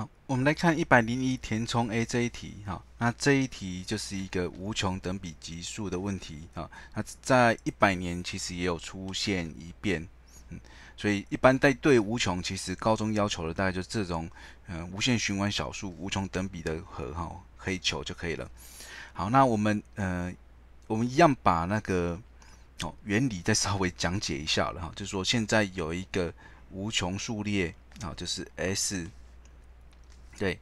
好，我们来看一百零一填充 A 这一题。哈，那这一题就是一个无穷等比级数的问题。啊，那在一百年其实也有出现一遍。嗯，所以一般在对无穷，其实高中要求的大概就这种，嗯，无限循环小数、无穷等比的和哈，可以求就可以了。好，那我们呃，我们一样把那个哦原理再稍微讲解一下了哈。就是说，现在有一个无穷数列啊，就是 S。对，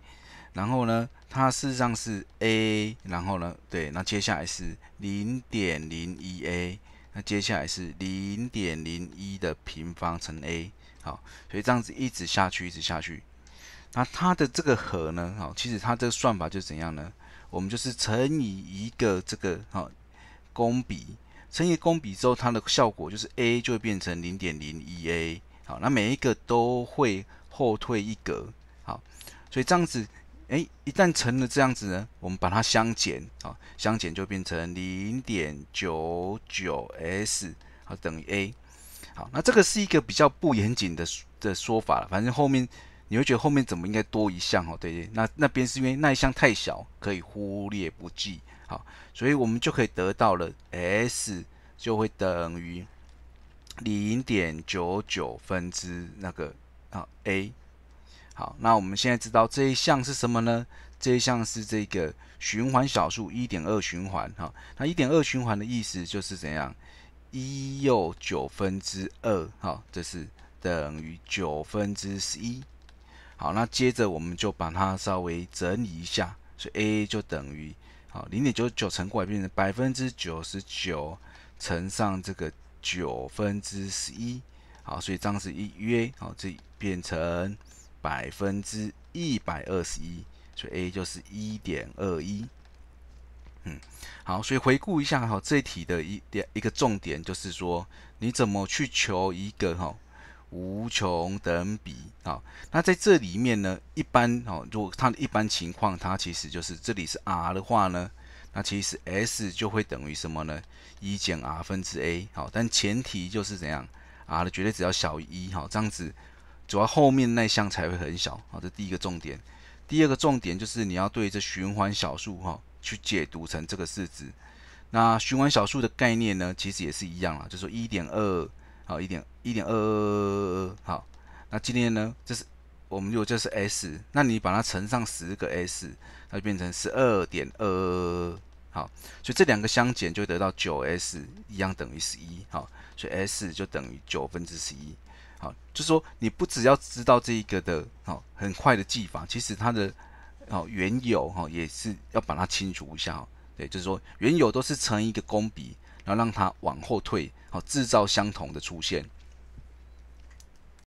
然后呢，它事实上是 a，然后呢，对，那接下来是零点零一 a，那接下来是零点零一的平方乘 a，好，所以这样子一直下去，一直下去，那它的这个和呢，好，其实它这个算法就是怎样呢？我们就是乘以一个这个哈公比，乘以公比之后，它的效果就是 a 就会变成零点零一 a，好，那每一个都会后退一格，好。所以这样子，哎，一旦成了这样子呢，我们把它相减，啊，相减就变成零点九九 s，啊等于 a，好，那这个是一个比较不严谨的的说法了，反正后面你会觉得后面怎么应该多一项哦，对对？那那边是因为那一项太小，可以忽略不计，好，所以我们就可以得到了 s 就会等于零点九九分之那个啊 a。好，那我们现在知道这一项是什么呢？这一项是这个循环小数一点二循环，哈，那一点二循环的意思就是怎样？一又九分之二，好，这是等于九分之十一，好，那接着我们就把它稍微整理一下，所以 a 就等于好零点九九乘过来变成百分之九十九乘上这个九分之十一，好，所以这样子一约好，这变成。百分之一百二十一，所以 a 就是一点二一，嗯，好，所以回顾一下哈，这一题的一点一个重点就是说，你怎么去求一个哈无穷等比啊？那在这里面呢，一般哦，如果它的一般情况，它其实就是这里是 r 的话呢，那其实 s 就会等于什么呢？一减 r 分之 a，好，但前提就是怎样 r 的绝对值要小于一，哈，这样子。主要后面那项才会很小，好，这第一个重点。第二个重点就是你要对这循环小数哈，去解读成这个式子。那循环小数的概念呢，其实也是一样啊，就是一点二，好一点一点二二二二二好，那今天呢，这是我们如果这是 s，那你把它乘上十个 s，它就变成十二点二，好，所以这两个相减就得到九 s，一样等于十一，好，所以 s 就等于九分之十一。好，就是说你不只要知道这一个的，好，很快的技法，其实它的，好原有哈也是要把它清除一下，对，就是说原有都是成一个工笔，然后让它往后退，好，制造相同的出现。